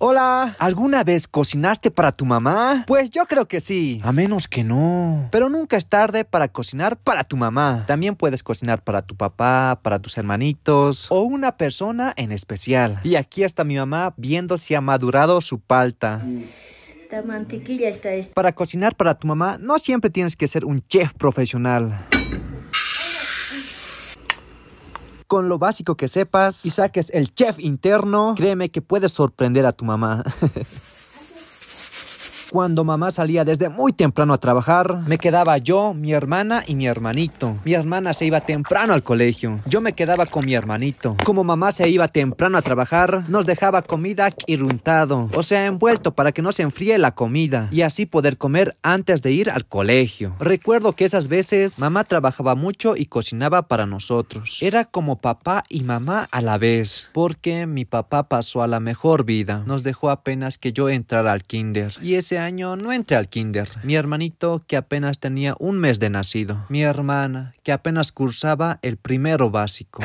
Hola. ¿Alguna vez cocinaste para tu mamá? Pues yo creo que sí. A menos que no. Pero nunca es tarde para cocinar para tu mamá. También puedes cocinar para tu papá, para tus hermanitos o una persona en especial. Y aquí está mi mamá viendo si ha madurado su palta. Esta mantequilla está... Para cocinar para tu mamá no siempre tienes que ser un chef profesional. con lo básico que sepas y saques el chef interno, créeme que puedes sorprender a tu mamá. Cuando mamá salía desde muy temprano a trabajar, me quedaba yo, mi hermana y mi hermanito. Mi hermana se iba temprano al colegio. Yo me quedaba con mi hermanito. Como mamá se iba temprano a trabajar, nos dejaba comida irruntado. o sea, envuelto para que no se enfríe la comida y así poder comer antes de ir al colegio. Recuerdo que esas veces mamá trabajaba mucho y cocinaba para nosotros. Era como papá y mamá a la vez, porque mi papá pasó a la mejor vida. Nos dejó apenas que yo entrara al kinder y ese año no entré al kinder. Mi hermanito, que apenas tenía un mes de nacido. Mi hermana, que apenas cursaba el primero básico.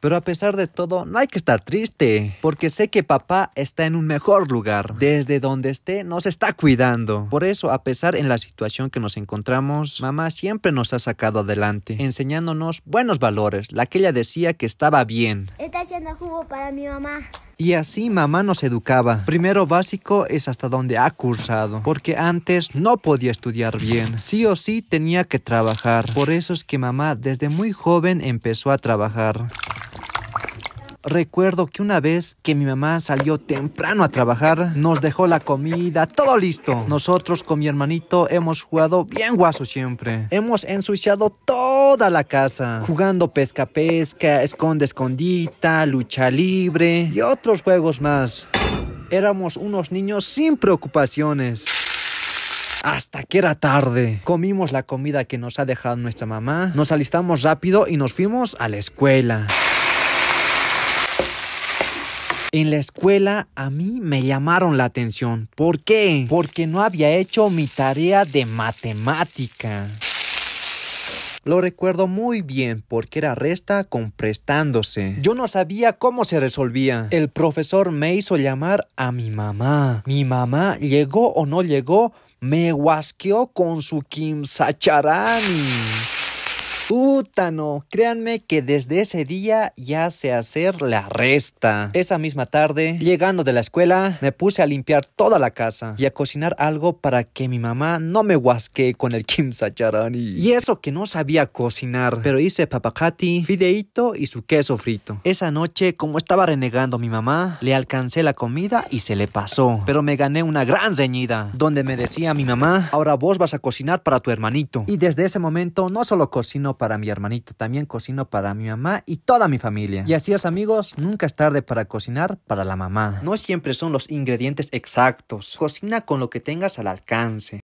Pero a pesar de todo, no hay que estar triste, porque sé que papá está en un mejor lugar. Desde donde esté, nos está cuidando. Por eso, a pesar en la situación que nos encontramos, mamá siempre nos ha sacado adelante, enseñándonos buenos valores, la que ella decía que estaba bien. Está haciendo jugo para mi mamá. Y así mamá nos educaba. Primero básico es hasta donde ha cursado, porque antes no podía estudiar bien. Sí o sí tenía que trabajar. Por eso es que mamá desde muy joven empezó a trabajar. Recuerdo que una vez que mi mamá salió temprano a trabajar, nos dejó la comida, todo listo. Nosotros con mi hermanito hemos jugado bien guaso siempre. Hemos ensuciado toda la casa, jugando pesca pesca, esconde escondita, lucha libre y otros juegos más. Éramos unos niños sin preocupaciones hasta que era tarde. Comimos la comida que nos ha dejado nuestra mamá, nos alistamos rápido y nos fuimos a la escuela. En la escuela a mí me llamaron la atención. ¿Por qué? Porque no había hecho mi tarea de matemática. Lo recuerdo muy bien porque era resta con prestándose. Yo no sabía cómo se resolvía. El profesor me hizo llamar a mi mamá. Mi mamá llegó o no llegó, me guasqueó con su Kim Sacharani. Puta créanme que desde ese día ya sé hacer la resta. Esa misma tarde, llegando de la escuela, me puse a limpiar toda la casa y a cocinar algo para que mi mamá no me guasque con el kim Y eso que no sabía cocinar, pero hice papacati, Fideito y su queso frito. Esa noche, como estaba renegando mi mamá, le alcancé la comida y se le pasó. Pero me gané una gran ceñida, donde me decía mi mamá, ahora vos vas a cocinar para tu hermanito. Y desde ese momento no solo cocino para mi hermanito, también cocino para mi mamá y toda mi familia. Y así es amigos, nunca es tarde para cocinar para la mamá. No siempre son los ingredientes exactos. Cocina con lo que tengas al alcance.